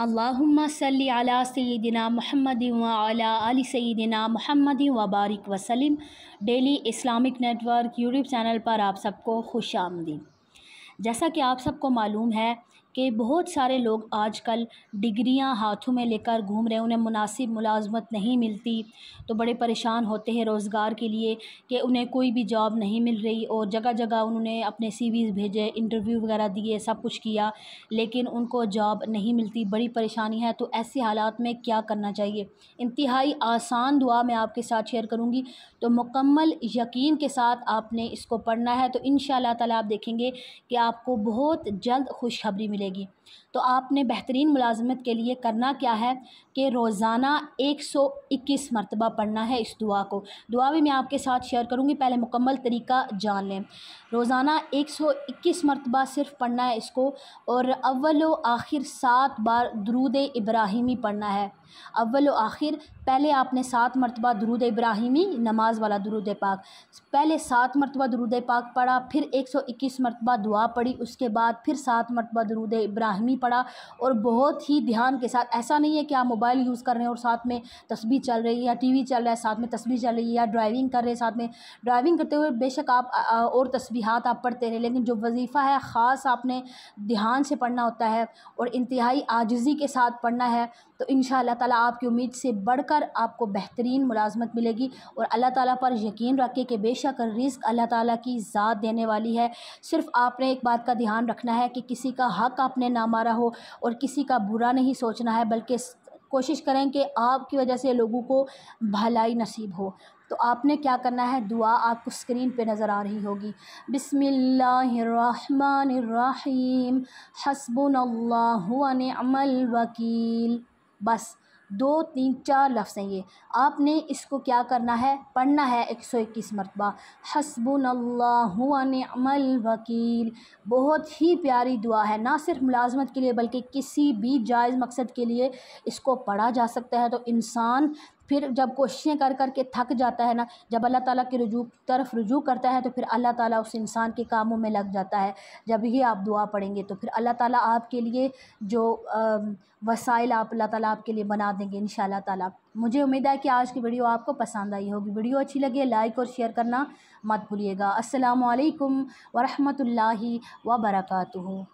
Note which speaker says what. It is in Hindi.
Speaker 1: सल्ली अला सय्यदिना मोहम्मद व अला अली सय्यदिना मोहम्मद व बारिक वसलम daily Islamic network YouTube channel पर आप सबको खुश आमदी जैसा कि आप सबको मालूम है कि बहुत सारे लोग आजकल डिग्रियां हाथों में लेकर घूम रहे हैं उन्हें मुनासिब मुलाजमत नहीं मिलती तो बड़े परेशान होते हैं रोज़गार के लिए कि उन्हें कोई भी जॉब नहीं मिल रही और जगह जगह उन्होंने अपने सीवीज़ भेजे इंटरव्यू वगैरह दिए सब कुछ किया लेकिन उनको जॉब नहीं मिलती बड़ी परेशानी है तो ऐसे हालात में क्या करना चाहिए इंतहाई आसान दुआ मैं आपके साथ शेयर करूँगी तो मुकम्मल यकीन के साथ आपने इसको पढ़ना है तो इन तला आप देखेंगे कि आपको बहुत जल्द खुशखबरी मिलेगी मिलेगी तो आपने बेहतरीन मुलाजमत के लिए करना क्या है कि रोज़ाना 121 मरतबा पढ़ना है इस दुआ को दुआ भी मैं आपके साथ शेयर करूँगी पहले मुकम्मल तरीका जान लें रोज़ाना 121 मरतबा सिर्फ पढ़ना है इसको और अव्वल व आखिर सात बार दरूद इब्राहिमी पढ़ना है अव्वल व आखिर पहले आपने सात मरतबा दरूद इब्राहिमी नमाज वाला दरूद पाक पहले सात मरतबा दरूद पाक पढ़ा फिर एक सौ इक्कीस मरतबा दुआ पढ़ी उसके बाद फिर सात मरतबा दरूद दरूद इब्राहिमी पढ़ा और बहुत ही ध्यान के साथ ऐसा नहीं है कि आप मोबाइल यूज़ कर रहे हैं और साथ में तस्वीर चल रही है या टी चल रहा है साथ में तस्वीर चल रही है या ड्राइविंग कर रहे हैं साथ में ड्राइविंग करते हुए बेशक आप और तस्वीर आप पढ़ते रहे लेकिन जो वजीफ़ा है ख़ास आपने ध्यान से पढ़ना होता है और इंतहाई आजजी के साथ पढ़ना है तो इन ताला आपकी उम्मीद से बढ़कर आपको बेहतरीन मुलाजमत मिलेगी और अल्लाह ताला पर यकीन रखें कि बेशक रिस्क अल्लाह ताला की ज़ात देने वाली है सिर्फ आपने एक बात का ध्यान रखना है कि किसी का हक का अपने ना मारा हो और किसी का बुरा नहीं सोचना है बल्कि कोशिश करें कि आपकी वजह से लोगों को भलाई नसीब हो तो आपने क्या करना है दुआ आपको स्क्रीन पे नज़र आ रही होगी बिसमीम हसबुल्लामल वकील बस दो तीन चार लफ्ज़ हैं ये आपने इसको क्या करना है पढ़ना है एक सौ इक्कीस मरतबा हसबुल्लामल वकील बहुत ही प्यारी दुआ है ना सिर्फ मुलाजमत के लिए बल्कि किसी भी जायज़ मकसद के लिए इसको पढ़ा जा सकता है तो इंसान फिर जब कोशिशें कर कर के थक जाता है ना जब अल्लाह ताला के रुजू तरफ रुजू करता है तो फिर अल्लाह ताला उस इंसान के कामों में लग जाता है जब ही आप दुआ पढ़ेंगे तो फिर अल्लाह ताला आपके लिए जो वसाइल आप अल्लाह ताला आपके लिए बना देंगे इन ताला मुझे उम्मीद है कि आज की वीडियो आपको पसंद आई होगी वीडियो अच्छी लगे लाइक और शेयर करना मत भूलिएगा असलकम वरहमल वबरकू